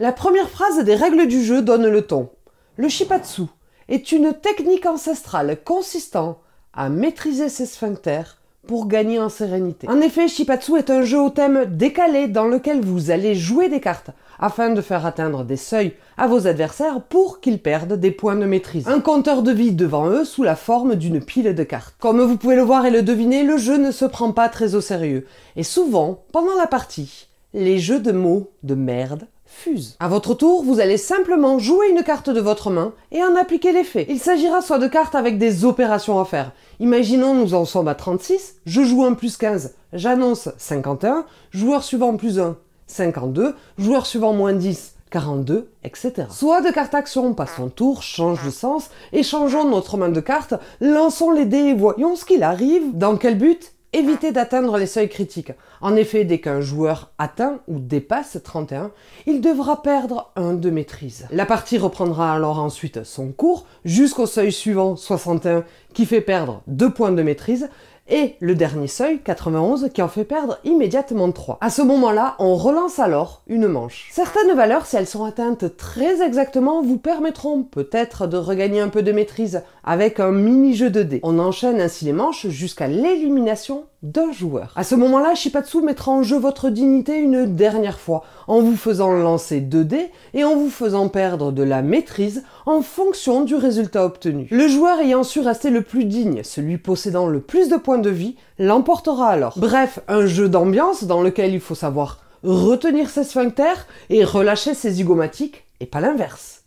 La première phrase des règles du jeu donne le ton. Le shippatsu est une technique ancestrale consistant à maîtriser ses sphincters pour gagner en sérénité. En effet, Shippatsu est un jeu au thème décalé dans lequel vous allez jouer des cartes afin de faire atteindre des seuils à vos adversaires pour qu'ils perdent des points de maîtrise. Un compteur de vie devant eux sous la forme d'une pile de cartes. Comme vous pouvez le voir et le deviner, le jeu ne se prend pas très au sérieux. Et souvent, pendant la partie, les jeux de mots, de merde, fuse. À votre tour, vous allez simplement jouer une carte de votre main et en appliquer l'effet. Il s'agira soit de cartes avec des opérations à faire. Imaginons, nous en sommes à 36, je joue un plus 15, j'annonce 51, joueur suivant plus 1, 52, joueur suivant moins 10, 42, etc. Soit de cartes action, passe son tour, change de sens, échangeons notre main de carte, lançons les dés et voyons ce qu'il arrive, dans quel but éviter d'atteindre les seuils critiques. En effet, dès qu'un joueur atteint ou dépasse 31, il devra perdre un de maîtrise. La partie reprendra alors ensuite son cours jusqu'au seuil suivant 61 qui fait perdre 2 points de maîtrise et le dernier seuil, 91, qui en fait perdre immédiatement 3. À ce moment-là, on relance alors une manche. Certaines valeurs, si elles sont atteintes très exactement, vous permettront peut-être de regagner un peu de maîtrise avec un mini-jeu de dés. On enchaîne ainsi les manches jusqu'à l'élimination d'un joueur. À ce moment-là, Shipatsu mettra en jeu votre dignité une dernière fois, en vous faisant lancer 2 dés et en vous faisant perdre de la maîtrise en fonction du résultat obtenu. Le joueur ayant su rester le plus digne, celui possédant le plus de points de vie l'emportera alors. Bref, un jeu d'ambiance dans lequel il faut savoir retenir ses sphincters et relâcher ses zygomatiques, et pas l'inverse.